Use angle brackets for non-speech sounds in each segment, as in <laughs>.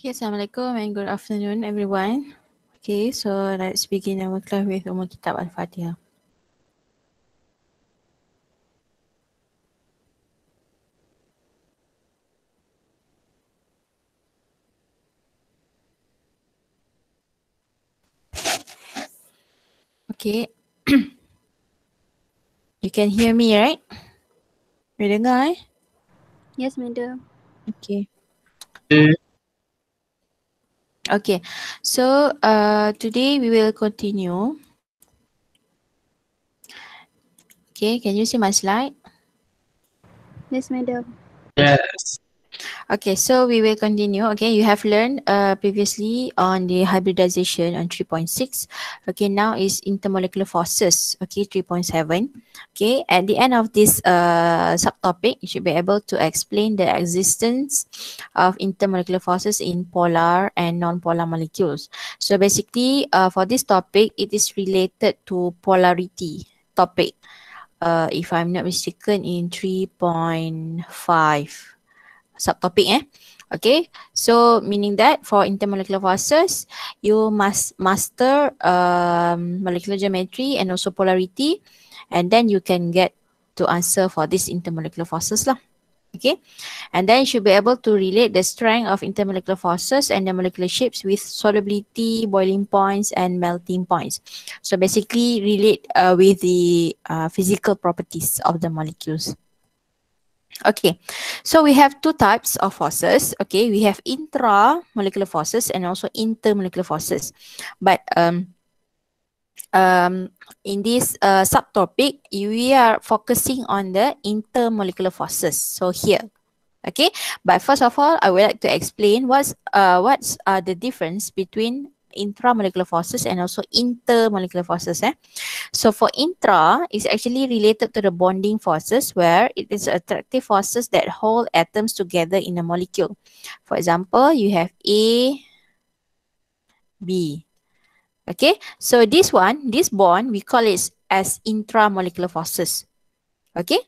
Okay, Assalamualaikum and good afternoon everyone. Okay, so let's begin our class with Umar Kitab Al-Fatihah. Okay. <clears throat> you can hear me, right? You dengar eh? Yes, madam. Okay. Okay. Hmm. Okay, so uh, today we will continue. Okay, can you see my slide? Yes, madam. Yes. Okay, so we will continue. Okay, you have learned uh, previously on the hybridization on 3.6. Okay, now is intermolecular forces. Okay, 3.7. Okay, at the end of this uh, subtopic, you should be able to explain the existence of intermolecular forces in polar and non-polar molecules. So basically, uh, for this topic, it is related to polarity topic. Uh, if I'm not mistaken, in 3.5 subtopic eh. Okay, so meaning that for intermolecular forces, you must master um, molecular geometry and also polarity and then you can get to answer for this intermolecular forces lah. Okay, and then you should be able to relate the strength of intermolecular forces and the molecular shapes with solubility, boiling points and melting points. So basically relate uh, with the uh, physical properties of the molecules. Okay, so we have two types of forces. Okay, we have intramolecular forces and also intermolecular forces. But um, um, in this uh, subtopic, we are focusing on the intermolecular forces. So here, okay. But first of all, I would like to explain what's uh, what's uh, the difference between intramolecular forces and also intermolecular forces. Eh? So for intra, is actually related to the bonding forces where it is attractive forces that hold atoms together in a molecule. For example, you have A, B. Okay, so this one, this bond, we call it as intramolecular forces. Okay,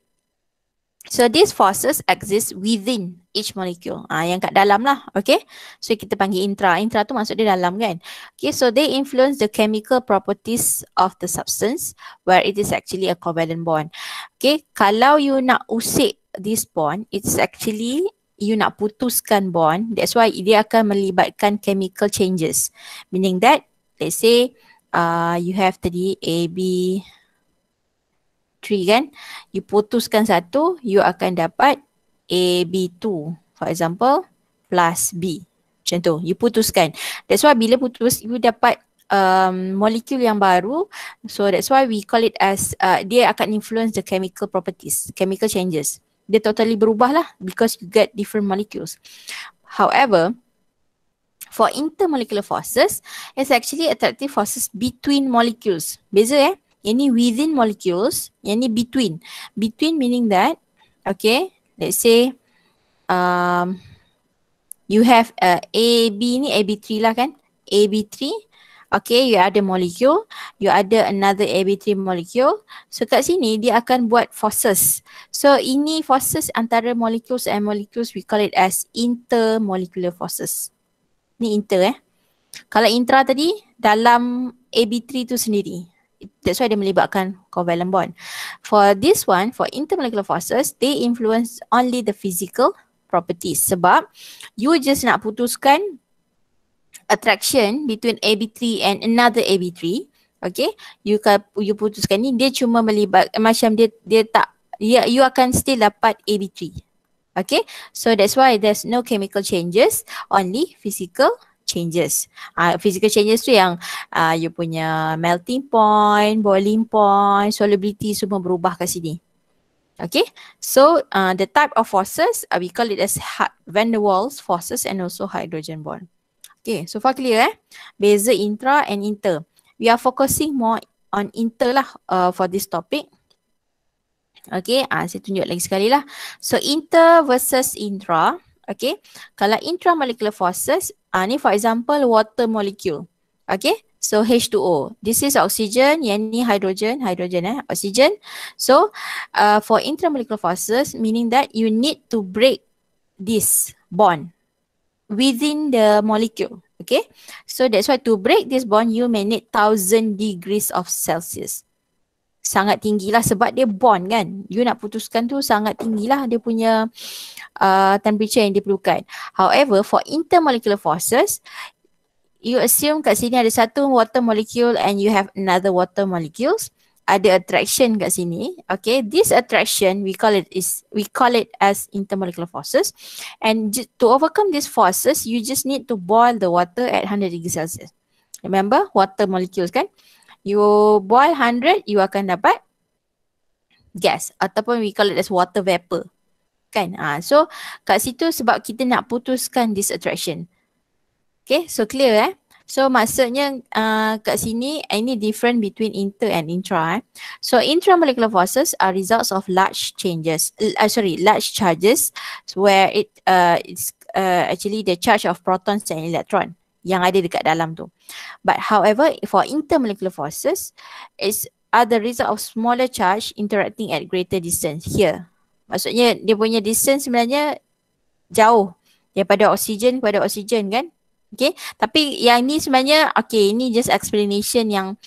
so these forces exist within each molecule. Ah, yang kat dalam lah. Okay. So kita panggil intra. Intra tu maksud dia dalam kan. Okay. So they influence the chemical properties of the substance where it is actually a covalent bond. Okay. Kalau you nak usik this bond, it's actually you nak putuskan bond. That's why dia akan melibatkan chemical changes. Meaning that, let's say uh, you have tadi A, B, 3 kan. You putuskan satu, you akan dapat A B 2 for example plus B macam tu you putuskan that's why bila putus you dapat um, molekul yang baru so that's why we call it as uh, dia akan influence the chemical properties chemical changes dia totally berubah lah because you get different molecules however for intermolecular forces it's actually attractive forces between molecules beza eh ini within molecules ini between between meaning that okay let's say um, you have uh, AB ni AB3 lah kan AB3 okay you ada molecule you ada another AB3 molecule so kat sini dia akan buat forces so ini forces antara molecules and molecules we call it as intermolecular forces ni inter eh kalau intra tadi dalam AB3 tu sendiri that's why dia melibatkan covalent bond. For this one, for intermolecular forces, they influence only the physical properties sebab you just nak putuskan attraction between AB3 and another AB3. Okay, you ka, you putuskan ni dia cuma melibat macam dia dia tak dia, ya, you akan still dapat AB3. Okay, so that's why there's no chemical changes, only physical changes. Uh, physical changes tu yang uh, you punya melting point, boiling point, solubility semua berubah kat sini. Okay, so uh, the type of forces, uh, we call it as van der Waals forces and also hydrogen bond. Okay, so far clear eh? Beza intra and inter. We are focusing more on inter lah uh, for this topic. Okay, uh, saya tunjuk lagi sekali lah. So inter versus intra. Okay, kalau intramolecular forces, Ah, ni for example water molecule. Okay, so H2O. This is oxygen, yang ni hydrogen, hydrogen eh, oxygen. So, uh, for intramolecular forces, meaning that you need to break this bond within the molecule. Okay, so that's why to break this bond, you may need thousand degrees of Celsius sangat tinggilah sebab dia bond kan. You nak putuskan tu sangat tinggilah dia punya uh, temperature yang diperlukan. However, for intermolecular forces, you assume kat sini ada satu water molecule and you have another water molecules. Ada attraction kat sini. Okay, this attraction we call it is we call it as intermolecular forces. And to overcome these forces, you just need to boil the water at 100 degrees Celsius. Remember water molecules kan? You boil 100, you akan dapat gas ataupun we call it as water vapor. Kan? Ah, so kat situ sebab kita nak putuskan this attraction. Okay, so clear eh? So maksudnya uh, kat sini ah, ini different between inter and intra eh. So intramolecular forces are results of large changes, uh, sorry large charges where it uh, it's uh, actually the charge of protons and electron yang ada dekat dalam tu. But however, for intermolecular forces, it's are the result of smaller charge interacting at greater distance here. Maksudnya dia punya distance sebenarnya jauh daripada oksigen kepada oksigen kan. Okay, tapi yang ni sebenarnya, okay ini just explanation yang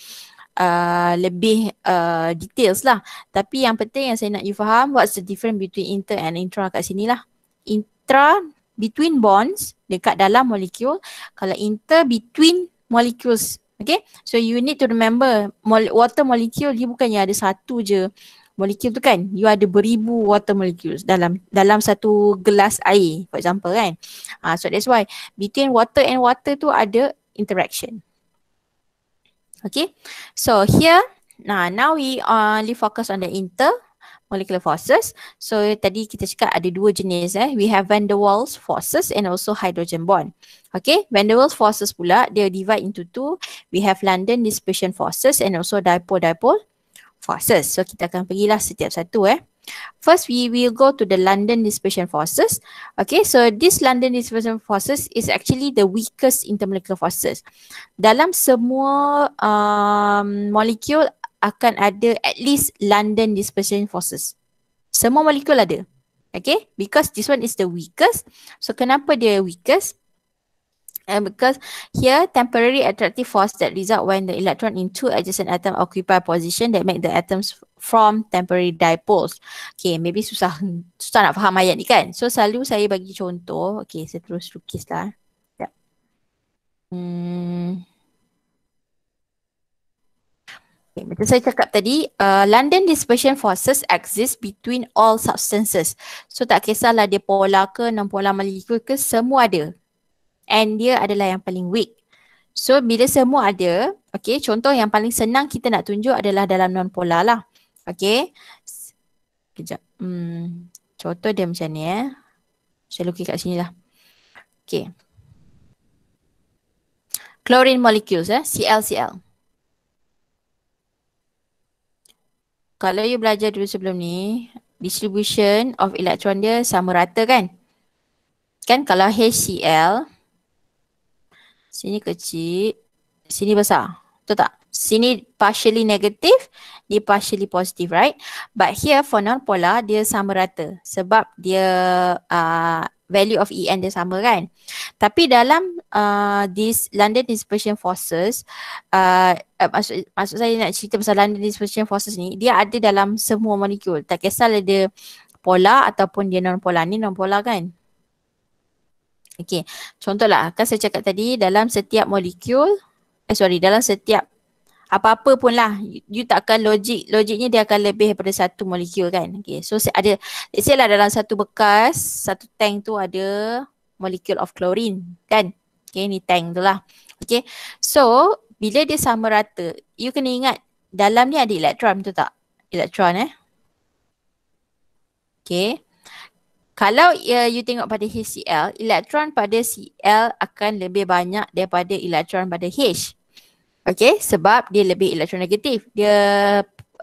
uh, lebih uh, details lah. Tapi yang penting yang saya nak you faham, what's the difference between inter and intra kat sini lah. Intra between bonds dekat dalam molekul kalau inter between molecules okay so you need to remember water molecule dia bukannya ada satu je molekul tu kan you ada beribu water molecules dalam dalam satu gelas air for example kan uh, so that's why between water and water tu ada interaction okay so here nah now we only uh, focus on the inter molecular forces. So tadi kita cakap ada dua jenis eh. We have van der Waals forces and also hydrogen bond. Okay, van der Waals forces pula dia divide into two. We have London dispersion forces and also dipole-dipole forces. So kita akan pergilah setiap satu eh. First we will go to the London dispersion forces. Okay, so this London dispersion forces is actually the weakest intermolecular forces. Dalam semua um, molecule akan ada at least London dispersion forces. Semua molekul ada. Okay, because this one is the weakest. So kenapa dia weakest? And because here temporary attractive force that result when the electron in two adjacent atom occupy position that make the atoms from temporary dipoles. Okay, maybe susah susah nak faham ayat ni kan? So selalu saya bagi contoh. Okay, saya terus lukis lah. Yeah. Hmm. Okay, macam saya cakap tadi, uh, London dispersion forces exist between all substances. So tak kisahlah dia pola ke, non-pola molecule ke, semua ada. And dia adalah yang paling weak. So bila semua ada, okay, contoh yang paling senang kita nak tunjuk adalah dalam non-pola lah. Okay. Kejap. Hmm. Contoh dia macam ni eh. Saya lukis kat sini lah. Okay. Chlorine molecules eh, ClCl. -Cl. kalau you belajar dulu sebelum ni, distribution of elektron dia sama rata kan? Kan kalau HCl, sini kecil, sini besar. Betul tak? Sini partially negative, dia partially positive, right? But here for non-polar, dia sama rata. Sebab dia uh, value of EN dia sama kan. Tapi dalam uh, this London Dispersion Forces, uh, eh, maksud, maksud saya nak cerita pasal London Dispersion Forces ni, dia ada dalam semua molekul. Tak kisahlah dia pola ataupun dia non-polar. Ni non pola kan? Okay, contohlah kan saya cakap tadi dalam setiap molekul, eh sorry, dalam setiap apa-apa pun lah you takkan logik logiknya dia akan lebih daripada satu molekul kan okay. so ada let's say lah dalam satu bekas satu tank tu ada molekul of chlorine kan okay ni tank tu lah okay so bila dia sama rata you kena ingat dalam ni ada elektron tu tak elektron eh okay kalau uh, you tengok pada HCl, elektron pada Cl akan lebih banyak daripada elektron pada H. Okay sebab dia lebih elektronegatif. Dia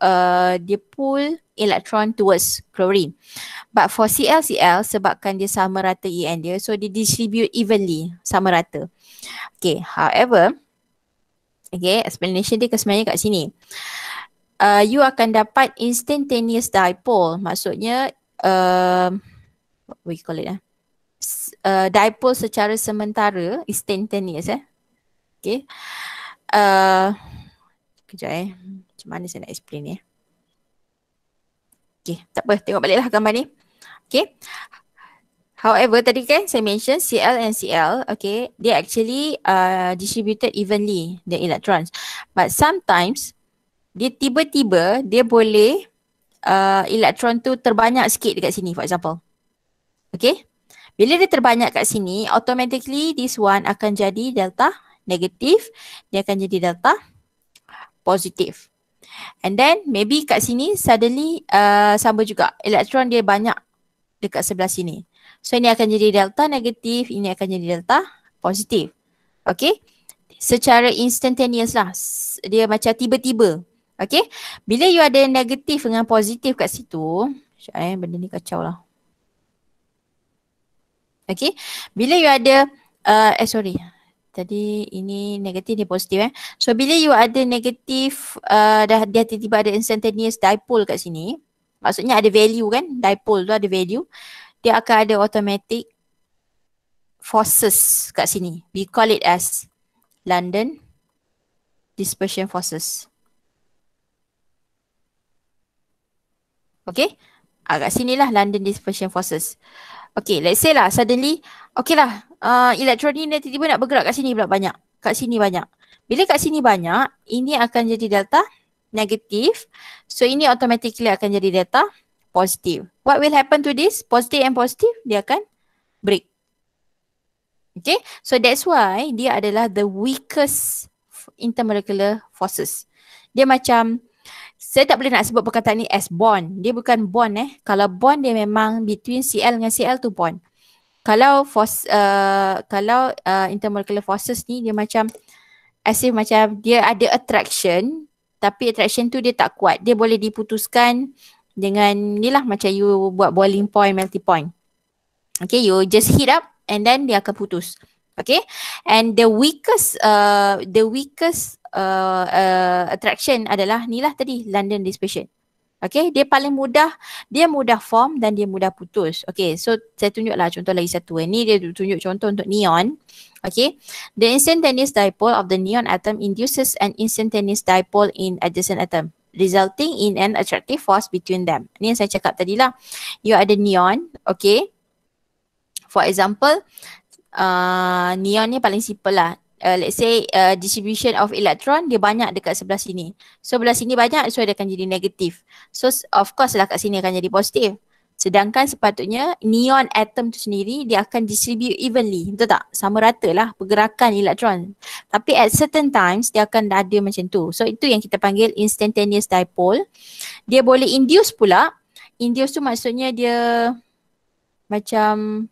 uh, dia pull elektron towards chlorine. But for CLCL sebabkan dia sama rata EN dia so dia distribute evenly sama rata. Okay however okay explanation dia sebenarnya kat sini. Uh, you akan dapat instantaneous dipole maksudnya uh, what we call it lah. Uh, dipole secara sementara instantaneous eh. Okay. Eh, kejap eh. Macam mana saya nak explain ni eh. Okay, tak apa. Tengok baliklah gambar ni. Okay. However, tadi kan saya mention CL and CL, okay, they actually uh, distributed evenly the electrons. But sometimes, dia tiba-tiba, dia boleh uh, eh, elektron tu terbanyak sikit dekat sini, for example. Okay, bila dia terbanyak kat sini, automatically this one akan jadi delta negatif, dia akan jadi delta positif. And then maybe kat sini suddenly uh, sama juga elektron dia banyak dekat sebelah sini. So ini akan jadi delta negatif, ini akan jadi delta positif. Okay. Secara instantaneous lah. Dia macam tiba-tiba. Okay. Bila you ada negatif dengan positif kat situ. Sekejap eh benda ni kacau lah. Okay. Bila you ada, uh, eh sorry tadi ini negatif dia positif eh. So bila you ada negatif uh, dah dia tiba-tiba ada instantaneous dipole kat sini. Maksudnya ada value kan? Dipole tu ada value. Dia akan ada automatic forces kat sini. We call it as London dispersion forces. Okay. Ah, kat sinilah London dispersion forces. Okay let's say lah suddenly Okay lah uh, elektronik ni tiba-tiba nak bergerak kat sini pula banyak Kat sini banyak Bila kat sini banyak ini akan jadi delta negatif So ini automatically akan jadi delta positif What will happen to this? Positive and positive dia akan break Okay so that's why dia adalah the weakest intermolecular forces Dia macam saya tak boleh nak sebut perkataan ni as bond. Dia bukan bond eh. Kalau bond dia memang between CL dengan CL tu bond. Kalau force, uh, kalau uh, intermolecular forces ni dia macam as if macam dia ada attraction tapi attraction tu dia tak kuat. Dia boleh diputuskan dengan ni lah macam you buat boiling point, melting point. Okay you just heat up and then dia akan putus. Okay, and the weakest uh, the weakest uh, uh, attraction adalah ni lah tadi London Dispersion. Okay, dia paling mudah, dia mudah form dan dia mudah putus. Okay, so saya tunjuklah contoh lagi satu. Ni dia tunjuk contoh untuk neon. Okay, the instantaneous dipole of the neon atom induces an instantaneous dipole in adjacent atom resulting in an attractive force between them. Ni yang saya cakap tadi lah. You are the neon, okay. For example, uh, neon ni paling simple lah uh, let's say uh, distribution of electron dia banyak dekat sebelah sini so sebelah sini banyak so dia akan jadi negatif so of course lah kat sini akan jadi positif sedangkan sepatutnya neon atom tu sendiri dia akan distribute evenly betul tak sama rata lah pergerakan elektron tapi at certain times dia akan ada macam tu so itu yang kita panggil instantaneous dipole dia boleh induce pula induce tu maksudnya dia macam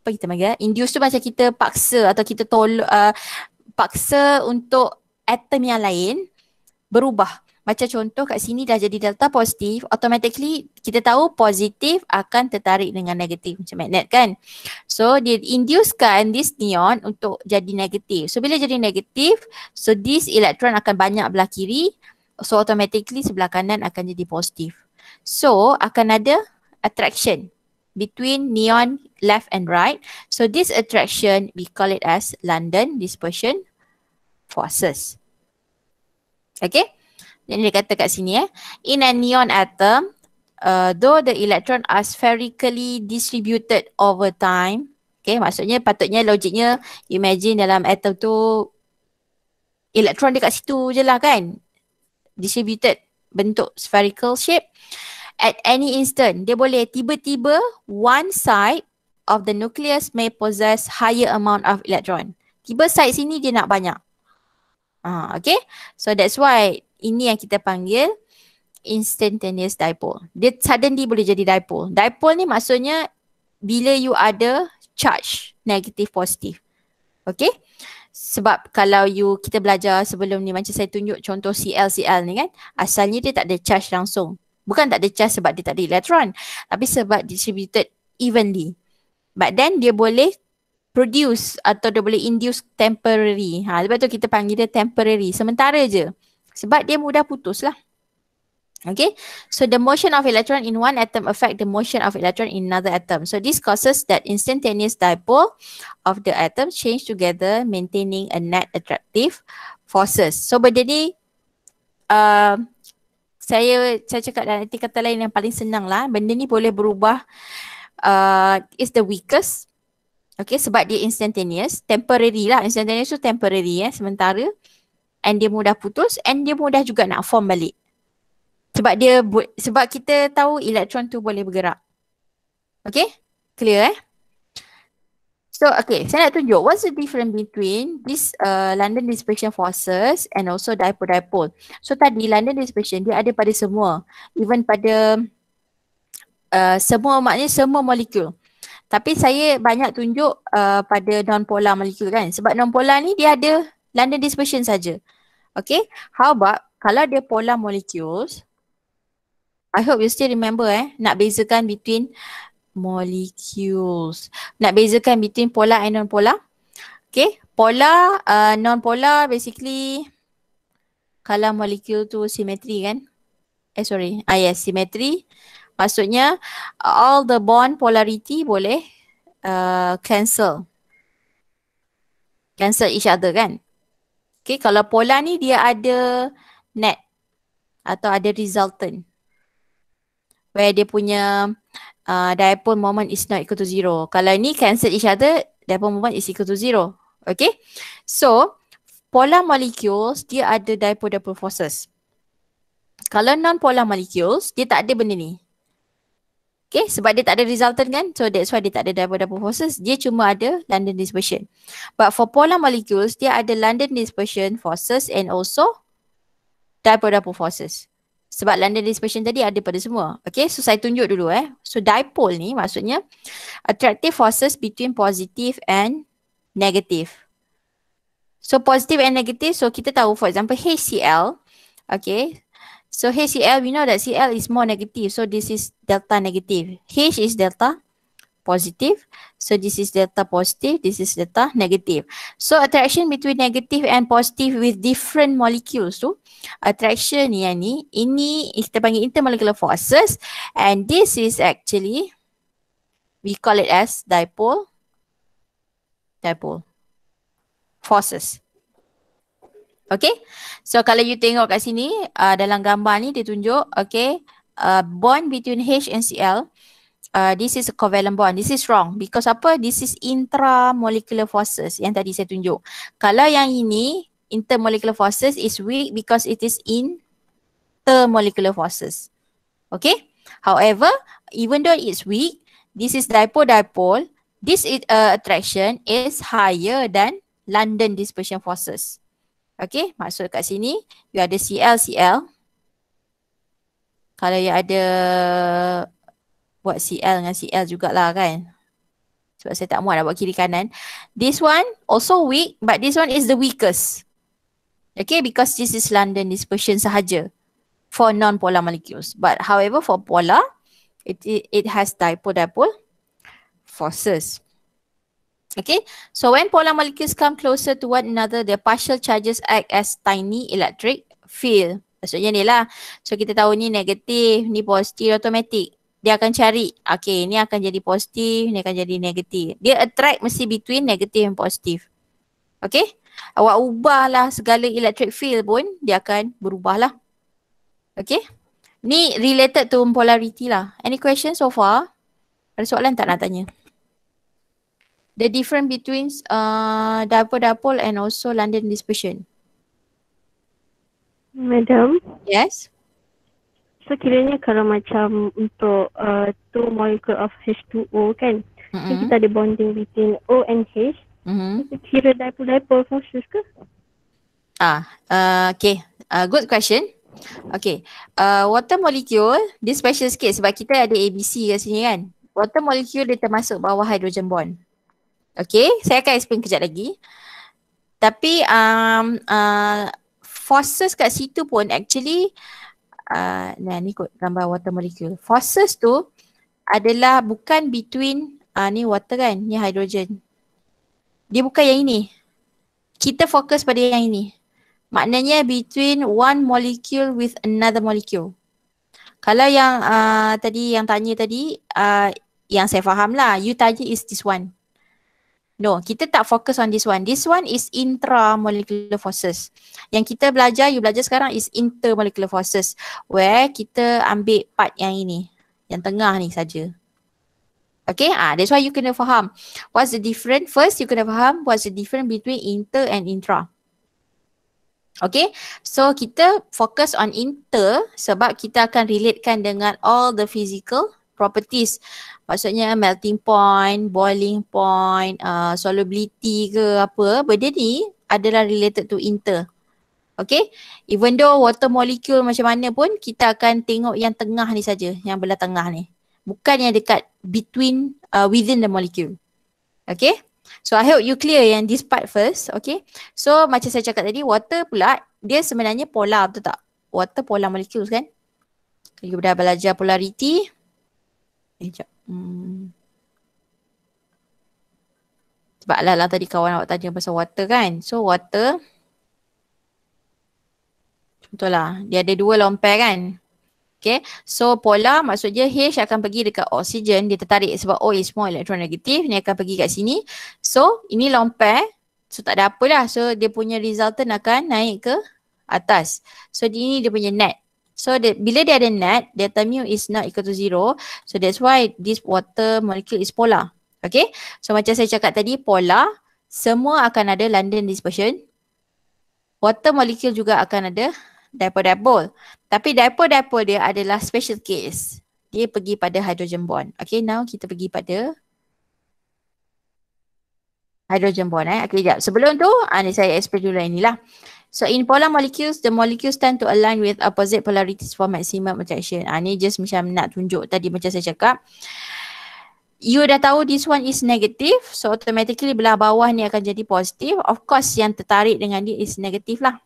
apa kita panggil eh? induce tu macam kita paksa atau kita tol uh, paksa untuk atom yang lain berubah macam contoh kat sini dah jadi delta positif automatically kita tahu positif akan tertarik dengan negatif macam magnet kan so dia inducekan this neon untuk jadi negatif so bila jadi negatif so this elektron akan banyak belah kiri so automatically sebelah kanan akan jadi positif so akan ada attraction between neon left and right. So this attraction, we call it as London dispersion forces. Okay, jadi dia kata kat sini eh. In a neon atom, uh, though the electron are spherically distributed over time, okay, maksudnya patutnya logiknya imagine dalam atom tu elektron dekat situ je lah kan. Distributed bentuk spherical shape at any instant. Dia boleh tiba-tiba one side of the nucleus may possess higher amount of electron. Tiba side sini dia nak banyak. Ah, uh, okay. So that's why ini yang kita panggil instantaneous dipole. Dia suddenly boleh jadi dipole. Dipole ni maksudnya bila you ada charge negative positive. Okay. Sebab kalau you kita belajar sebelum ni macam saya tunjuk contoh CLCL ni kan asalnya dia tak ada charge langsung bukan tak ada charge sebab dia tak ada elektron tapi sebab distributed evenly but then dia boleh produce atau dia boleh induce temporary ha, sebab tu kita panggil dia temporary sementara je sebab dia mudah putus lah Okay, so the motion of electron in one atom affect the motion of electron in another atom. So this causes that instantaneous dipole of the atom change together maintaining a net attractive forces. So benda ni uh, saya saya cakap dalam arti kata lain yang paling senang lah benda ni boleh berubah uh, is the weakest okay sebab dia instantaneous temporary lah instantaneous tu temporary ya eh, sementara and dia mudah putus and dia mudah juga nak form balik sebab dia sebab kita tahu elektron tu boleh bergerak okay clear eh So okay, saya nak tunjuk what's the difference between this uh, London dispersion forces and also dipole-dipole. So tadi London dispersion dia ada pada semua. Even pada uh, semua maknanya semua molekul. Tapi saya banyak tunjuk uh, pada non-polar molekul kan. Sebab non-polar ni dia ada London dispersion saja. Okay, how about kalau dia polar molecules, I hope you still remember eh, nak bezakan between molecules. Nak bezakan between polar and non-polar? Okay, polar, uh, non-polar basically kalau molekul tu simetri kan? Eh sorry, ah yes, simetri. Maksudnya all the bond polarity boleh uh, cancel. Cancel each other kan? Okay, kalau polar ni dia ada net atau ada resultant. Where dia punya uh, moment is not equal to zero. Kalau ni cancel each other, dipole moment is equal to zero. Okay. So, polar molecules, dia ada dipole-dipole forces. Kalau non-polar molecules, dia tak ada benda ni. Okay, sebab dia tak ada resultant kan. So that's why dia tak ada dipole-dipole forces. Dia cuma ada London dispersion. But for polar molecules, dia ada London dispersion forces and also dipole-dipole forces. Sebab London Dispersion tadi ada pada semua. Okay, so saya tunjuk dulu eh. So dipole ni maksudnya attractive forces between positive and negative. So positive and negative, so kita tahu for example HCl, okay. So HCl, we know that Cl is more negative. So this is delta negative. H is delta Positif, So this is delta positif, this is delta negatif. So attraction between negative and positive with different molecules tu, attraction ni yang ni, ini kita panggil intermolecular forces and this is actually, we call it as dipole, dipole forces. Okay, so kalau you tengok kat sini, uh, dalam gambar ni dia tunjuk, okay, uh, bond between H and Cl, uh, this is a covalent bond. This is wrong because apa? This is intramolecular forces yang tadi saya tunjuk. Kalau yang ini intermolecular forces is weak because it is intermolecular forces. Okay? However, even though it's weak, this is dipole-dipole, this is, uh, attraction is higher than London dispersion forces. Okay, maksud kat sini, you ada CL, CL. Kalau you ada buat CL dengan CL jugalah kan sebab saya tak muat nak buat kiri kanan this one also weak but this one is the weakest okay because this is London dispersion sahaja for non-polar molecules but however for polar it, it, it has dipole-dipole forces Okay, so when polar molecules come closer to one another, their partial charges act as tiny electric field. Maksudnya ni lah. So kita tahu ni negatif, ni positif, automatic dia akan cari okay ini akan jadi positif ini akan jadi negatif dia attract mesti between negatif dan positif okay awak ubahlah segala electric field pun dia akan berubahlah okay ni related to polarity lah any question so far ada soalan tak nak tanya the difference between uh, dipole dipole and also london dispersion madam yes so kiranya kalau macam untuk uh, two molecule of H2O kan mm-hmm. kita ada bonding between O and H mm-hmm. itu kira dipole-dipole functions ke? Ah, uh, okay. Uh, good question. Okay. Uh, water molecule, dia special sikit sebab kita ada ABC kat sini kan. Water molecule dia termasuk bawah hydrogen bond. Okay, saya akan explain kejap lagi. Tapi um, uh, forces kat situ pun actually uh, nah, ni kot gambar water molecule. Forces tu adalah bukan between uh, ni water kan, ni hydrogen. Dia bukan yang ini. Kita fokus pada yang ini. Maknanya between one molecule with another molecule. Kalau yang uh, tadi yang tanya tadi uh, yang saya faham lah, you tanya is this one. No, kita tak fokus on this one. This one is intramolecular forces. Yang kita belajar, you belajar sekarang is intermolecular forces. Where kita ambil part yang ini. Yang tengah ni saja. Okay, ah, that's why you kena faham. What's the difference? First, you kena faham what's the difference between inter and intra. Okay, so kita fokus on inter sebab kita akan relatekan dengan all the physical properties. Maksudnya melting point, boiling point, uh, solubility ke apa. Benda ni adalah related to inter. Okay. Even though water molecule macam mana pun kita akan tengok yang tengah ni saja, yang belah tengah ni. Bukan yang dekat between uh, within the molecule. Okay. So I hope you clear yang this part first. Okay. So macam saya cakap tadi water pula dia sebenarnya polar betul tak? Water polar molecules kan? Kalau dah belajar polarity, Eh, Hmm. Sebab lah tadi kawan awak tanya pasal water kan. So water. Betul lah. Dia ada dua lompat kan. Okay. So pola maksudnya H akan pergi dekat oksigen. Dia tertarik sebab O oh, is more electronegative. Ni akan pergi kat sini. So ini lompat. So tak ada apa lah. So dia punya resultant akan naik ke atas. So di ini dia punya net. So the, bila dia ada net, delta mu is not equal to zero. So that's why this water molecule is polar. Okay. So macam saya cakap tadi, polar. Semua akan ada London dispersion. Water molecule juga akan ada dipole-dipole. Tapi dipole-dipole dia adalah special case. Dia pergi pada hydrogen bond. Okay, now kita pergi pada hydrogen bond eh. Okay, sekejap. Sebelum tu, ah, ni saya explain dulu yang inilah. So in polar molecules, the molecules tend to align with opposite polarities for maximum attraction. Ah, ni just macam nak tunjuk tadi macam saya cakap. You dah tahu this one is negative. So automatically belah bawah ni akan jadi positif. Of course yang tertarik dengan dia is negative lah.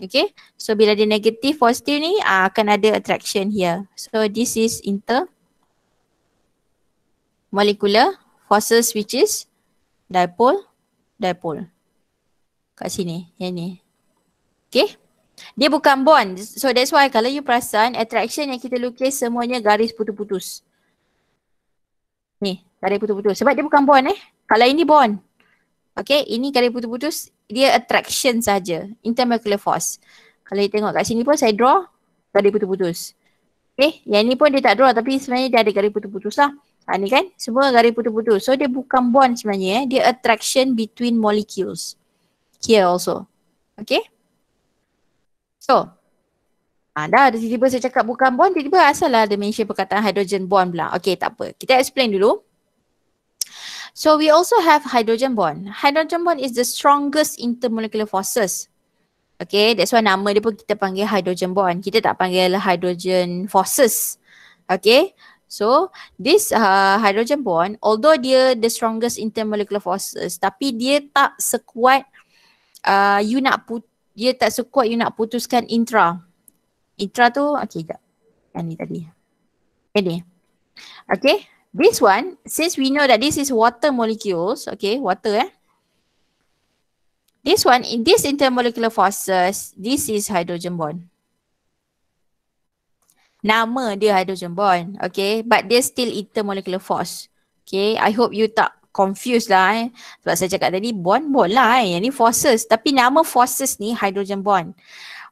Okay. So bila dia negative, positif ni ah, akan ada attraction here. So this is inter molecular forces which is dipole dipole kat sini yang ni Okay. Dia bukan bond. So that's why kalau you perasan attraction yang kita lukis semuanya garis putus-putus. Ni, garis putus-putus. Sebab dia bukan bond eh. Kalau ini bond. Okay, ini garis putus-putus. Dia attraction saja. Intermolecular force. Kalau you tengok kat sini pun saya draw garis putus-putus. Okay, yang ni pun dia tak draw tapi sebenarnya dia ada garis putus-putus lah. Ha, ni kan, semua garis putus-putus. So dia bukan bond sebenarnya eh. Dia attraction between molecules. Here also. Okay. So Ha, dah ada tiba-tiba saya cakap bukan bond, tiba-tiba asallah ada mention perkataan hydrogen bond pula. Okay, tak apa. Kita explain dulu. So, we also have hydrogen bond. Hydrogen bond is the strongest intermolecular forces. Okay, that's why nama dia pun kita panggil hydrogen bond. Kita tak panggil lah hydrogen forces. Okay, so this uh, hydrogen bond, although dia the strongest intermolecular forces, tapi dia tak sekuat uh, you nak put dia tak sekuat you nak putuskan intra. Intra tu, okay tak? Yang ni tadi. Okay ni. Okay. This one, since we know that this is water molecules, okay, water eh. This one, in this intermolecular forces, this is hydrogen bond. Nama dia hydrogen bond, okay, but dia still intermolecular force. Okay, I hope you tak confused lah eh. Sebab saya cakap tadi bond bond lah eh. Yang ni forces. Tapi nama forces ni hydrogen bond.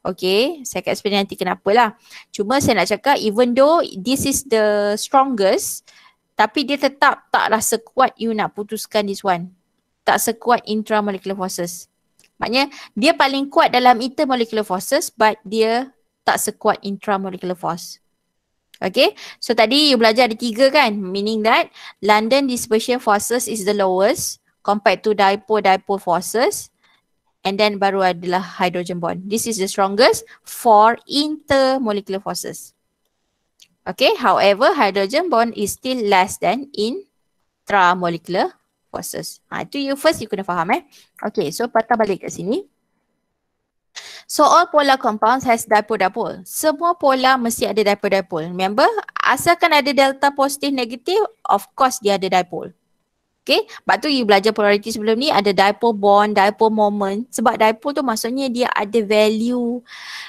Okay, saya akan explain nanti kenapa lah. Cuma saya nak cakap even though this is the strongest tapi dia tetap tak rasa kuat you nak putuskan this one. Tak sekuat intramolecular forces. Maknanya dia paling kuat dalam intermolecular forces but dia tak sekuat intramolecular force. Okay, so tadi you belajar ada tiga kan, meaning that London dispersion forces is the lowest compared to dipole-dipole forces and then baru adalah hydrogen bond. This is the strongest for intermolecular forces. Okay, however hydrogen bond is still less than intramolecular forces. Ha, itu you first you kena faham eh. Okay, so patah balik kat sini. So all polar compounds has dipole-dipole. Semua polar mesti ada dipole-dipole. Remember, asalkan ada delta positif negatif, of course dia ada dipole. Okay, sebab tu you belajar polarity sebelum ni ada dipole bond, dipole moment. Sebab dipole tu maksudnya dia ada value,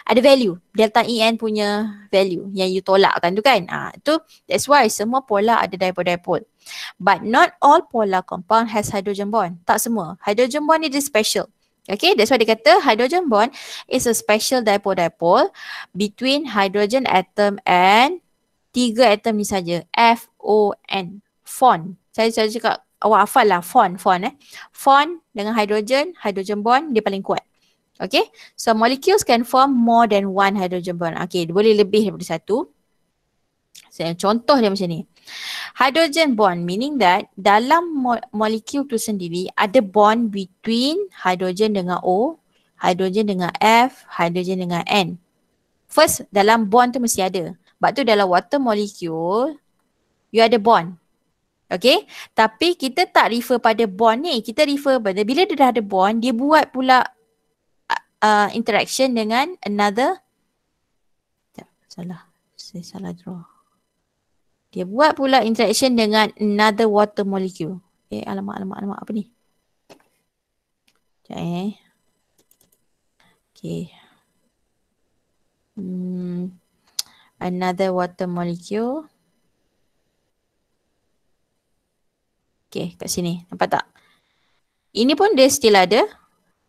ada value. Delta En punya value yang you tolak kan tu kan. Ah, ha, tu that's why semua polar ada dipole-dipole. But not all polar compound has hydrogen bond. Tak semua. Hydrogen bond ni dia special. Okay, that's why dia kata hydrogen bond is a special dipole-dipole between hydrogen atom and tiga atom ni saja. F, O, N. Fon. Saya selalu cakap awak hafal lah fon, fon eh. Fon dengan hydrogen, hydrogen bond dia paling kuat. Okay, so molecules can form more than one hydrogen bond. Okay, dia boleh lebih daripada satu. Saya so, contoh dia macam ni. Hydrogen bond meaning that dalam molekul tu sendiri ada bond between hydrogen dengan O, hydrogen dengan F, hydrogen dengan N. First dalam bond tu mesti ada. Sebab tu dalam water molecule you ada bond. Okay, tapi kita tak refer pada bond ni. Kita refer pada bila dia dah ada bond, dia buat pula uh, uh interaction dengan another. Sekejap, salah. Saya salah draw. Dia buat pula interaction dengan another water molecule. Okay, eh, alamak, alamak, alamak. Apa ni? Sekejap eh. Okay. Hmm. Another water molecule. Okay, kat sini. Nampak tak? Ini pun dia still ada.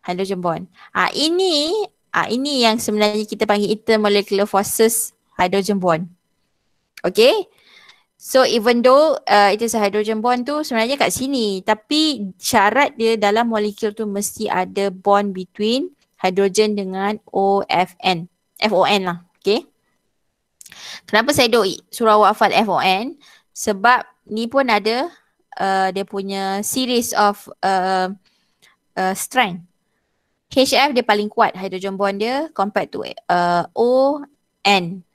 Hydrogen bond. Ah ini, ah ini yang sebenarnya kita panggil intermolecular forces hydrogen bond. Okay. So even though uh, it is a hydrogen bond tu sebenarnya kat sini tapi syarat dia dalam molekul tu mesti ada bond between hydrogen dengan OFN. FON lah. Okay. Kenapa saya doi surah wafat FON? Sebab ni pun ada uh, dia punya series of uh, uh, strength. HF dia paling kuat hydrogen bond dia compared to uh, ON.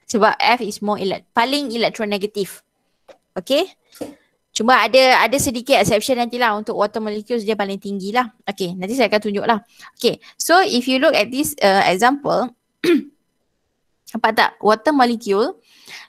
Sebab F is more elect- paling electronegative. Okay. Cuma ada ada sedikit exception nanti lah untuk water molecules dia paling tinggi lah. Okay, nanti saya akan tunjuk lah. Okay, so if you look at this uh, example, apa <clears throat> tak water molecule,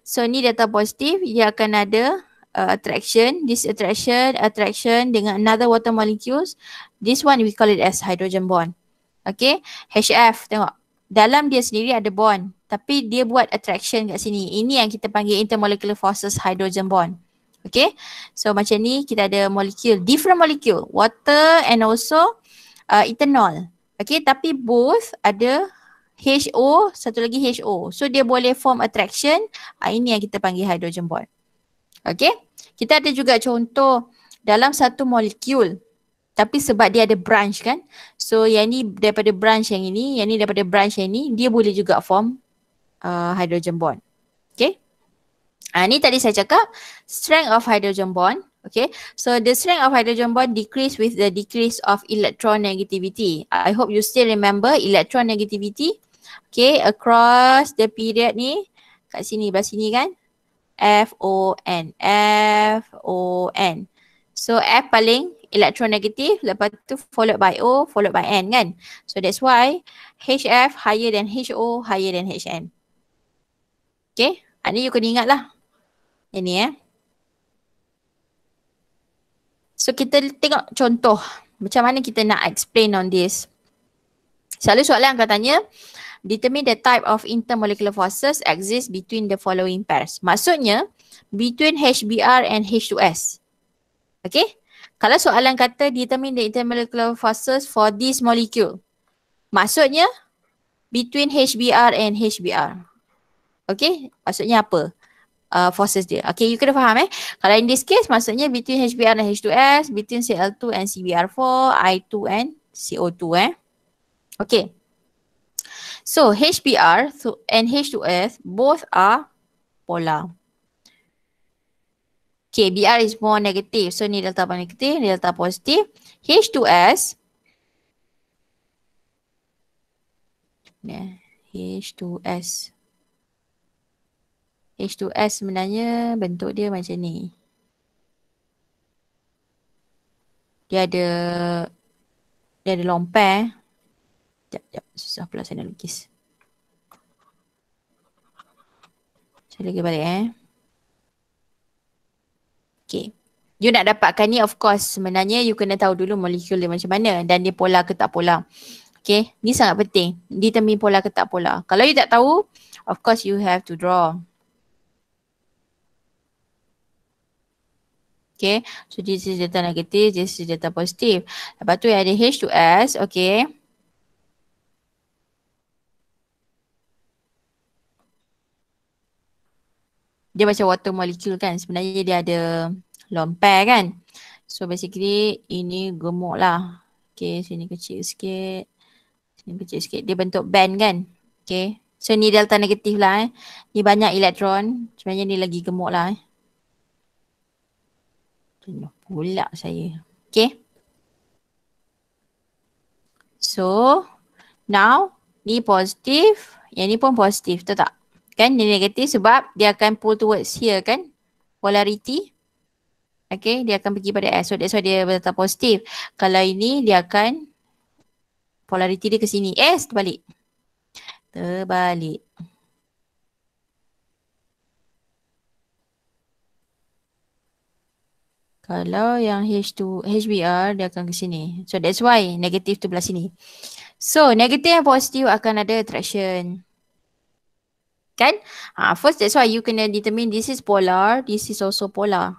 so ni data positif, dia akan ada uh, attraction, this attraction, attraction dengan another water molecules. This one we call it as hydrogen bond. Okay, HF tengok. Dalam dia sendiri ada bond tapi dia buat attraction kat sini. Ini yang kita panggil intermolecular forces hydrogen bond. Okay, so macam ni kita ada molekul, different molekul, water and also uh, ethanol. Okay, tapi both ada HO, satu lagi HO. So dia boleh form attraction, uh, ini yang kita panggil hydrogen bond. Okay, kita ada juga contoh dalam satu molekul. tapi sebab dia ada branch kan. So yang ni daripada branch yang ini, yang ni daripada branch yang ini, dia boleh juga form uh, hydrogen bond. Okay. Uh, ni tadi saya cakap strength of hydrogen bond. Okay, so the strength of hydrogen bond decrease with the decrease of electron negativity. I hope you still remember electron negativity. Okay, across the period ni, kat sini, belah sini kan? F, O, N. F, O, N. So F paling electron negatif, lepas tu followed by O, followed by N kan? So that's why HF higher than HO, higher than HN. Okay. Ah, ni you kena ingat lah. Yang ni eh. So kita tengok contoh. Macam mana kita nak explain on this. Selalu soalan yang akan Determine the type of intermolecular forces exist between the following pairs. Maksudnya between HBr and H2S. Okay. Kalau soalan kata determine the intermolecular forces for this molecule. Maksudnya between HBr and HBr. Okay, maksudnya apa? Uh, forces dia. Okay, you kena faham eh. Kalau in this case, maksudnya between HBr dan H2S, between Cl2 and CbR4, I2 and CO2 eh. Okay. So, HBr and H2S both are polar. Okay, Br is more negative. So, ni delta negatif, ni delta positif. H2S h 2 H2S H2S sebenarnya bentuk dia macam ni. Dia ada dia ada lompat. Jap, jap. Susah pula saya nak lukis. Saya lagi balik eh. Okay. You nak dapatkan ni of course sebenarnya you kena tahu dulu molekul dia macam mana dan dia pola ke tak pola. Okay. Ni sangat penting. Determine pola ke tak pola. Kalau you tak tahu, of course you have to draw. Okay, so this is data negative, this is data positive. Lepas tu ada H to S, okay. Dia macam water molecule kan, sebenarnya dia ada long pair kan. So basically ini gemuk lah. Okay, sini kecil sikit. Sini kecil sikit, dia bentuk band kan. Okay, so ni delta negatif lah eh. Ni banyak elektron, sebenarnya ni lagi gemuk lah eh. Penuh pula saya. Okay. So, now ni positif. Yang ni pun positif, tahu tak? Kan ni negatif sebab dia akan pull towards here kan? Polarity. Okay, dia akan pergi pada S. So that's why dia berdata positif. Kalau ini dia akan polarity dia ke sini. S terbalik. Terbalik. Kalau yang H2, HBR dia akan ke sini. So that's why negatif tu belah sini. So negatif yang positif akan ada attraction. Kan? Ha, first that's why you kena determine this is polar, this is also polar.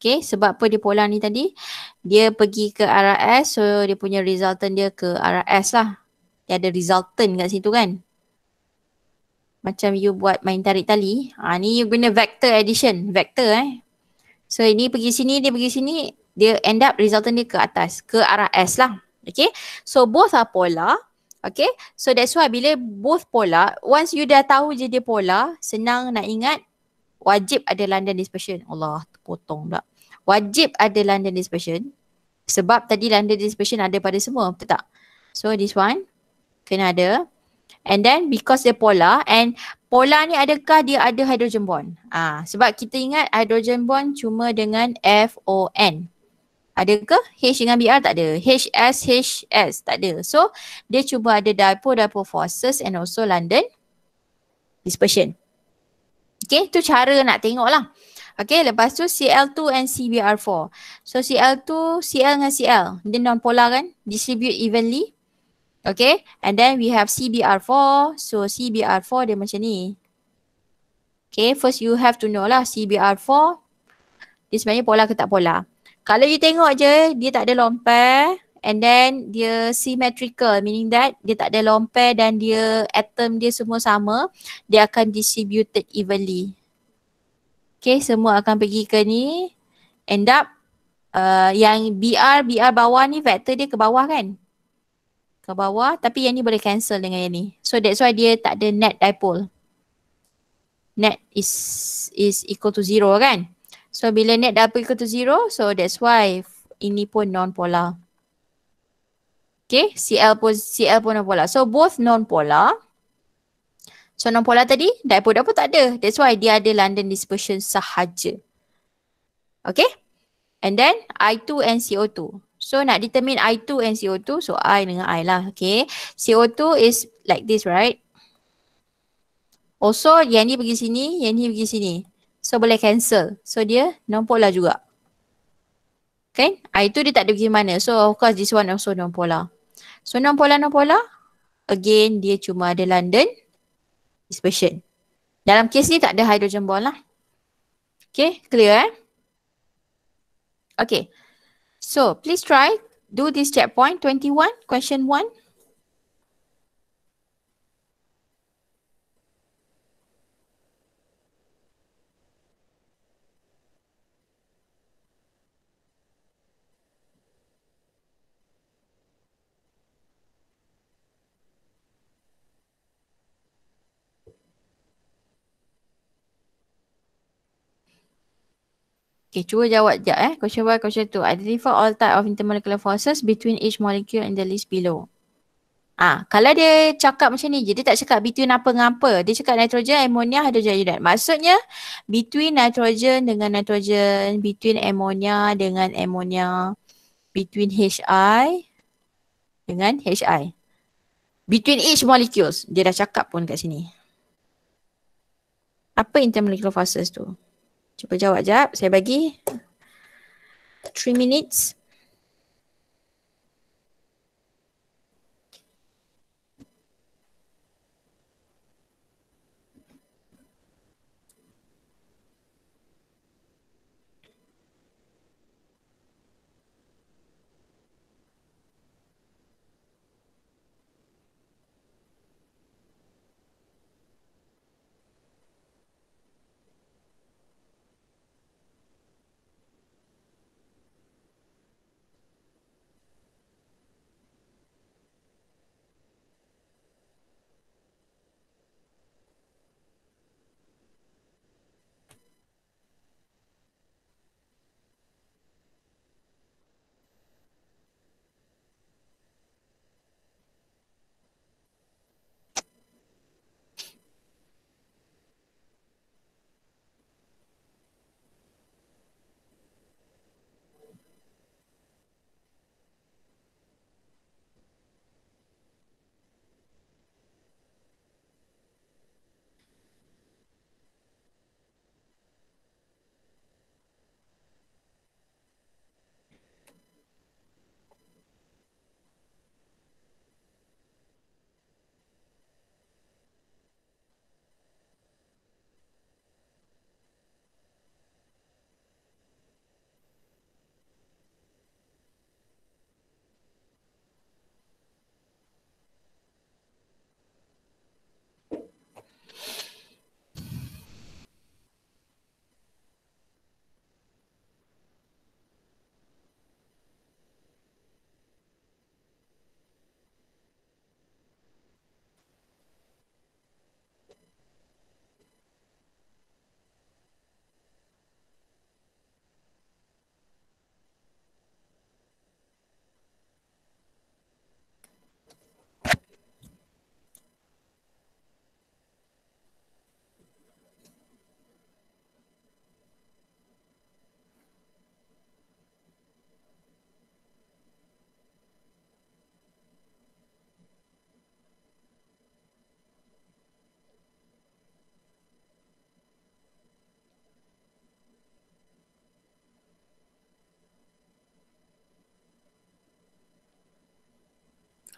Okay, sebab apa dia polar ni tadi? Dia pergi ke arah S, so dia punya resultant dia ke arah S lah. Dia ada resultant kat situ kan? Macam you buat main tarik tali. Ha, ni you guna vector addition. Vector eh. So ini pergi sini, dia pergi sini, dia end up resultant dia ke atas, ke arah S lah. Okay, so both are polar. Okay, so that's why bila both polar, once you dah tahu je dia polar, senang nak ingat wajib ada London dispersion. Allah, terpotong pula. Wajib ada London dispersion sebab tadi London dispersion ada pada semua, betul tak? So this one kena ada and then because dia polar and polar ni adakah dia ada hydrogen bond? Ah, sebab kita ingat hydrogen bond cuma dengan FON. ke? H dengan BR tak ada? HS, HS tak ada. So dia cuba ada dipole, dipole forces and also London dispersion. Okay, tu cara nak tengok lah. Okay, lepas tu Cl2 and CbR4. So Cl2, Cl dengan Cl. Dia non-polar kan? Distribute evenly. Okay and then we have CBR4 so CBR4 dia macam ni Okay first you have to know lah CBR4 dia sebenarnya pola ke tak pola Kalau you tengok je dia tak ada lompat and then dia symmetrical meaning that dia tak ada lompat dan dia atom dia semua sama dia akan distributed evenly Okay semua akan pergi ke ni end up uh, yang BR, BR bawah ni vector dia ke bawah kan ke bawah tapi yang ni boleh cancel dengan yang ni. So that's why dia tak ada net dipole. Net is is equal to zero kan? So bila net dipole equal to zero so that's why ini pun non-polar. Okay, CL pun, CL pun non-polar. So both non-polar. So non-polar tadi, dipole dipole tak ada. That's why dia ada London dispersion sahaja. Okay, and then I2 and CO2. So nak determine I2 and CO2, so I dengan I lah. Okay. CO2 is like this, right? Also, yang ni pergi sini, yang ni pergi sini. So boleh cancel. So dia nampol lah juga. Kan? Okay? I2 dia tak ada pergi mana. So of course this one also nampol lah. So nampol lah, nampol lah. Again, dia cuma ada London dispersion. Dalam kes ni tak ada hydrogen bond lah. Okay, clear eh? Okay, So please try. Do this checkpoint 21, question 1. Okay, cuba jawab sekejap eh. Question 1, question tu. Identify all type of intermolecular forces between each molecule in the list below. Ah, ha, kalau dia cakap macam ni je, dia tak cakap between apa dengan apa. Dia cakap nitrogen, ammonia, hydrogen, iodide. Maksudnya between nitrogen dengan nitrogen, between ammonia dengan ammonia, between HI dengan HI. Between each molecules, dia dah cakap pun kat sini. Apa intermolecular forces tu? Cuba jawab jap. Saya bagi 3 minutes.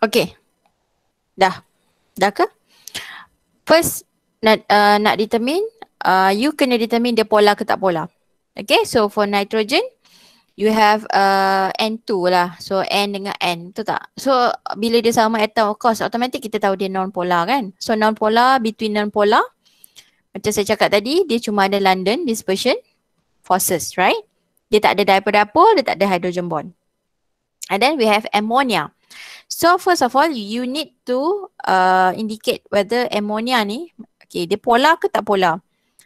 Okay. Dah. Dah ke? First, nak, uh, nak determine, uh, you kena determine dia pola ke tak pola. Okay, so for nitrogen, you have uh, N2 lah. So N dengan N, tu tak? So bila dia sama atom, of course, automatic kita tahu dia non-polar kan? So non-polar, between non-polar, macam saya cakap tadi, dia cuma ada London dispersion forces, right? Dia tak ada dipole-dipole, dia tak ada hydrogen bond. And then we have ammonia. So first of all you need to uh, indicate whether ammonia ni okay dia polar ke tak polar.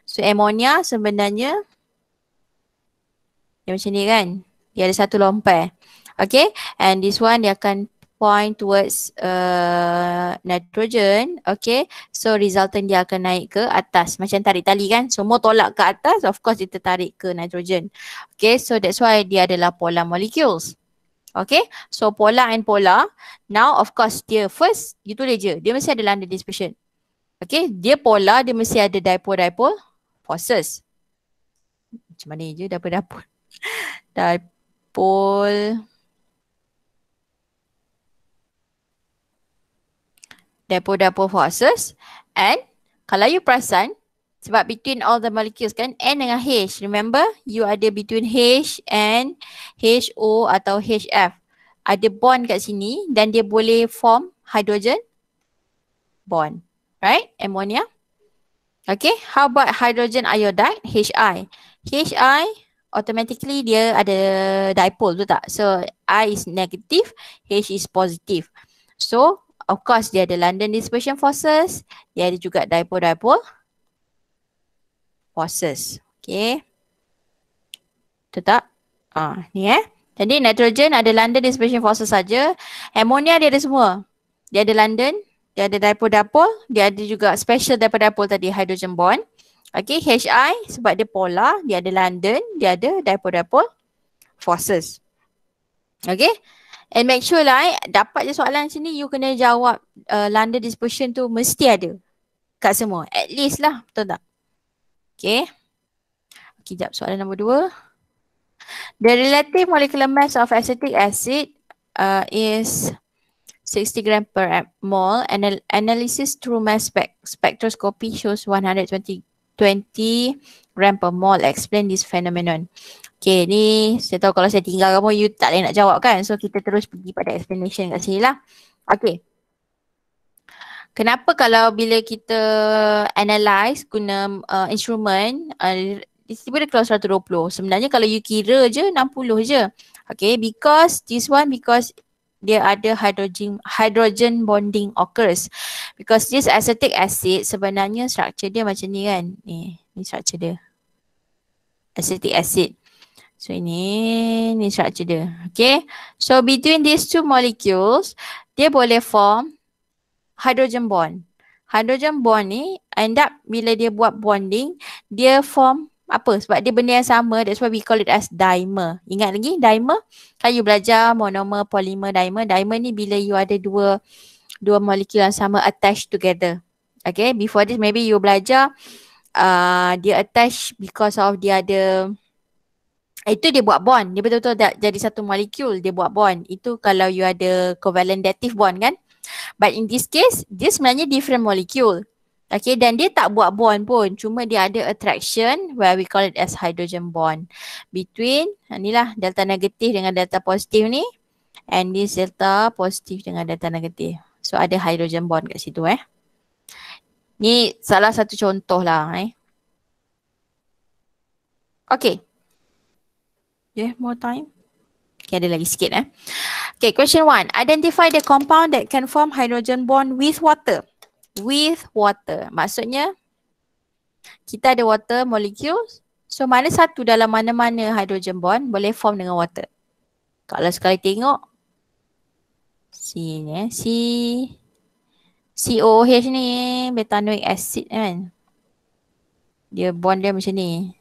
So ammonia sebenarnya dia macam ni kan. Dia ada satu lompat. Okay and this one dia akan point towards uh, nitrogen. Okay so resultant dia akan naik ke atas macam tarik tali kan. Semua tolak ke atas of course dia tertarik ke nitrogen. Okay so that's why dia adalah polar molecules. Okay, so pola and pola. Now, of course, dia first, you tulis je. Dia mesti ada London dispersion. Okay, dia pola dia mesti ada dipole-dipole forces. Macam mana je, dipole-dipole. <laughs> dipole. Dipole-dipole forces. And, kalau you perasan, sebab between all the molecules kan N dengan H remember you ada between H and HO atau HF ada bond kat sini dan dia boleh form hydrogen bond right ammonia okay how about hydrogen iodide HI HI automatically dia ada dipole tu tak so I is negative H is positive so of course dia ada London dispersion forces dia ada juga dipole-dipole forces. Okay. Betul Ah, Ha, ni eh. Jadi nitrogen ada London dispersion forces saja. Ammonia dia ada semua. Dia ada London, dia ada dipole-dipole, dia ada juga special dipole-dipole tadi hydrogen bond. Okay, HI sebab dia polar, dia ada London, dia ada dipole-dipole forces. Okay, and make sure lah eh, dapat je soalan sini, you kena jawab uh, London dispersion tu mesti ada kat semua. At least lah, betul tak? Okay. Okay, jap soalan nombor dua. The relative molecular mass of acetic acid uh, is 60 gram per mole. and Anal- analysis through mass spec- spectroscopy shows 120 20 gram per mole. Explain this phenomenon. Okay, ni saya tahu kalau saya tinggal kamu, you tak boleh nak jawab kan? So, kita terus pergi pada explanation kat sini lah. Okay kenapa kalau bila kita analyze guna uh, instrument uh, tiba dia keluar 120 sebenarnya kalau you kira je 60 je okay because this one because dia ada hydrogen hydrogen bonding occurs because this acetic acid sebenarnya structure dia macam ni kan ni ni structure dia acetic acid so ini ni structure dia okay so between these two molecules dia boleh form hydrogen bond. Hydrogen bond ni end up bila dia buat bonding, dia form apa? Sebab dia benda yang sama, that's why we call it as dimer. Ingat lagi dimer? Kalau you belajar monomer, polymer, dimer, dimer ni bila you ada dua dua molekul yang sama attached together. Okay, before this maybe you belajar uh, dia attach because of dia ada itu dia buat bond. Dia betul-betul jadi satu molekul. Dia buat bond. Itu kalau you ada covalent dative bond kan. But in this case, dia sebenarnya different molecule. Okay, dan dia tak buat bond pun. Cuma dia ada attraction where we call it as hydrogen bond. Between, ha, lah delta negatif dengan delta positif ni. And this delta positif dengan delta negatif. So ada hydrogen bond kat situ eh. Ni salah satu contoh lah eh. Okay. Yeah, more time. Okay, ada lagi sikit eh. Okay, question one. Identify the compound that can form hydrogen bond with water. With water. Maksudnya, kita ada water molecules. So, mana satu dalam mana-mana hydrogen bond boleh form dengan water. Kalau sekali tengok, C ni eh. C, COH ni, betanoic acid kan. Dia bond dia macam ni.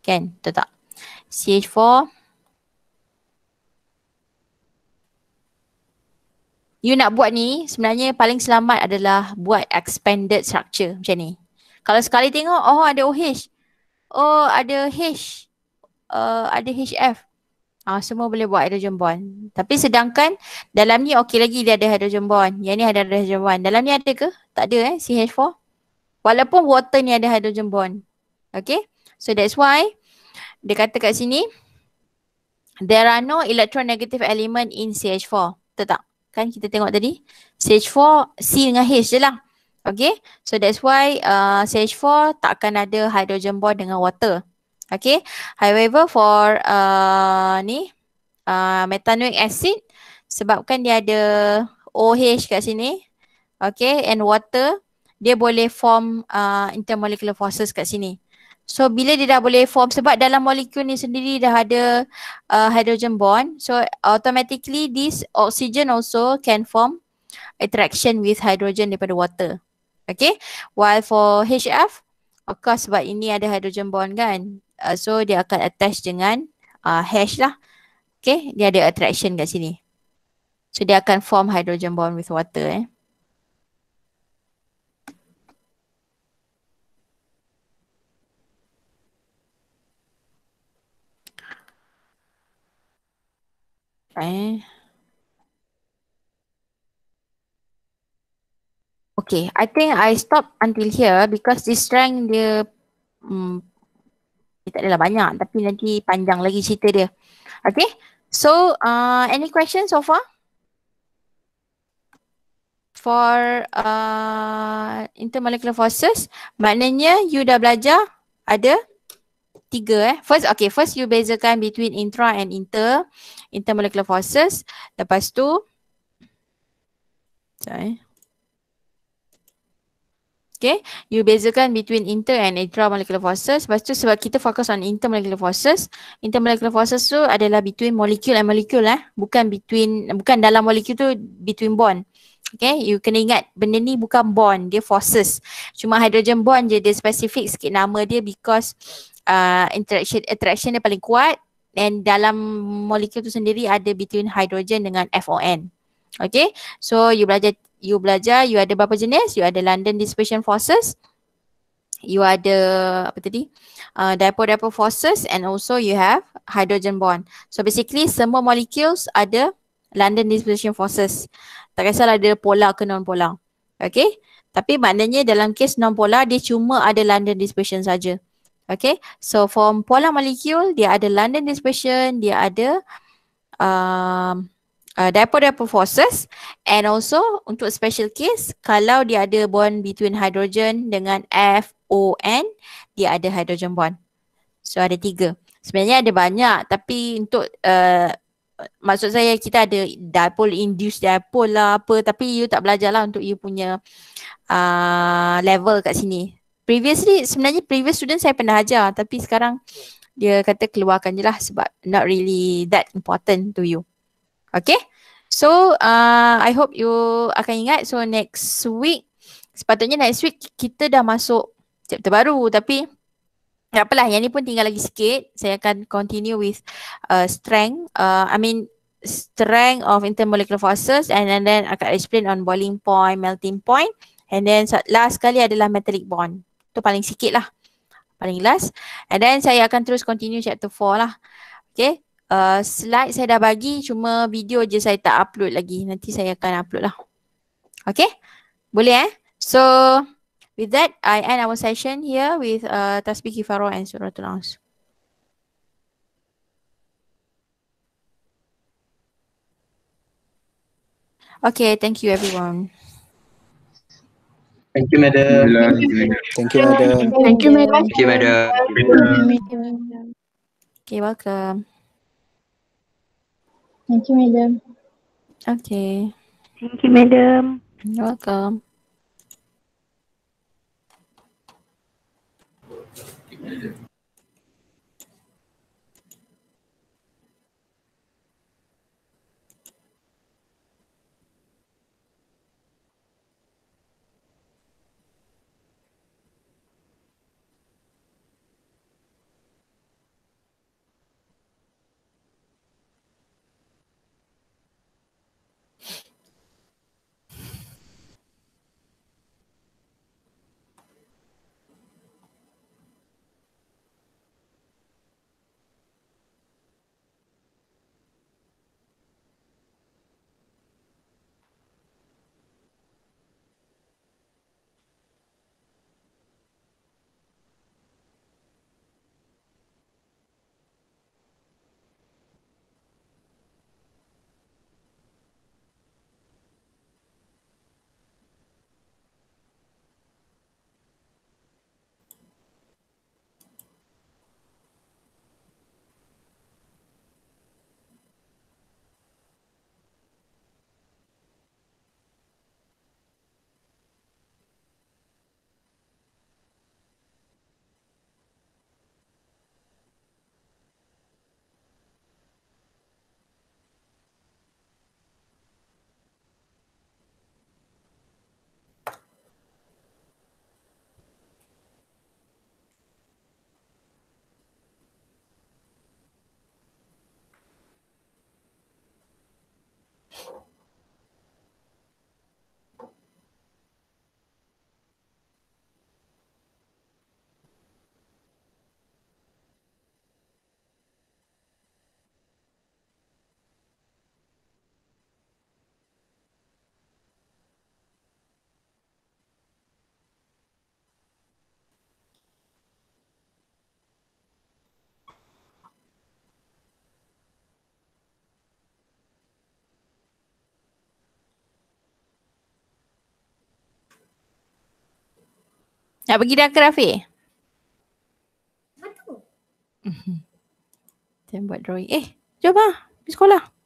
Kan? Betul tak? CH4, you nak buat ni sebenarnya paling selamat adalah buat expanded structure macam ni. Kalau sekali tengok oh ada OH. Oh ada H. Uh, ada HF. Ah uh, semua boleh buat hydrogen bond. Tapi sedangkan dalam ni okey lagi dia ada hydrogen bond. Yang ni ada hydrogen bond. Dalam ni ada ke? Tak ada eh CH4. Walaupun water ni ada hydrogen bond. Okay. So that's why dia kata kat sini there are no electronegative element in CH4. Betul tak? kan kita tengok tadi stage 4 C dengan H je lah okay so that's why uh, stage 4 takkan ada hydrogen bond dengan water okay however for uh, ni uh, methanoic acid sebabkan dia ada OH kat sini okay and water dia boleh form uh, intermolecular forces kat sini So bila dia dah boleh form sebab dalam molekul ni sendiri dah ada uh, hydrogen bond. So automatically this oxygen also can form attraction with hydrogen daripada water. Okay. While for HF, of course sebab ini ada hydrogen bond kan. Uh, so dia akan attach dengan uh, H lah. Okay. Dia ada attraction kat sini. So dia akan form hydrogen bond with water eh. eh. Okay, I think I stop until here because this rank dia um, dia tak adalah banyak tapi nanti panjang lagi cerita dia. Okay, so uh, any questions so far? For uh, intermolecular forces, maknanya you dah belajar ada tiga eh. First, okay. First you bezakan between intra and inter. Intermolecular forces. Lepas tu. Sorry. Okay. You bezakan between inter and intra molecular forces. Lepas tu sebab kita fokus on inter molecular forces. inter molecular forces tu adalah between molecule and molecule eh. Bukan between, bukan dalam molecule tu between bond. Okay, you kena ingat benda ni bukan bond, dia forces. Cuma hydrogen bond je, dia spesifik sikit nama dia because uh, interaction attraction dia paling kuat and dalam molekul tu sendiri ada between hydrogen dengan FON. Okay, so you belajar you belajar you ada berapa jenis? You ada London dispersion forces, you ada apa tadi? Uh, dipole dipole forces and also you have hydrogen bond. So basically semua molecules ada London dispersion forces. Tak kisahlah ada polar ke non-polar. Okay, tapi maknanya dalam kes non-polar dia cuma ada London dispersion saja. Okay, so from pola molekul dia ada London dispersion, dia ada um, uh, dipole-dipole forces and also untuk special case kalau dia ada bond between hydrogen dengan F, O, N dia ada hydrogen bond. So ada tiga. Sebenarnya ada banyak tapi untuk uh, Maksud saya kita ada dipole induced dipole lah apa tapi you tak belajarlah untuk you punya uh, level kat sini previously sebenarnya previous student saya pernah ajar tapi sekarang dia kata keluarkan je lah sebab not really that important to you. Okay. So uh, I hope you akan ingat so next week sepatutnya next week kita dah masuk chapter baru tapi tak apalah yang ni pun tinggal lagi sikit. Saya akan continue with uh, strength. Uh, I mean strength of intermolecular forces and, and then akan explain on boiling point, melting point and then last sekali adalah metallic bond tu paling sikit lah paling last and then saya akan terus continue chapter 4 lah okay uh, slide saya dah bagi cuma video je saya tak upload lagi nanti saya akan upload lah okay boleh eh so with that I end our session here with uh, Tasbih Kifaroh and Surah Tulangs Okay, thank you everyone. Thank you, madam. Thank you, madam. Thank you, madam. Thank you, madam. Thank you, madam. Okay, welcome. Thank you, madam. Okay. Thank you, madam. You're welcome. Thank you, madam. Nak pergi dah ke Rafiq? Betul. Saya mhm. buat drawing. Eh, jom lah. Pergi sekolah.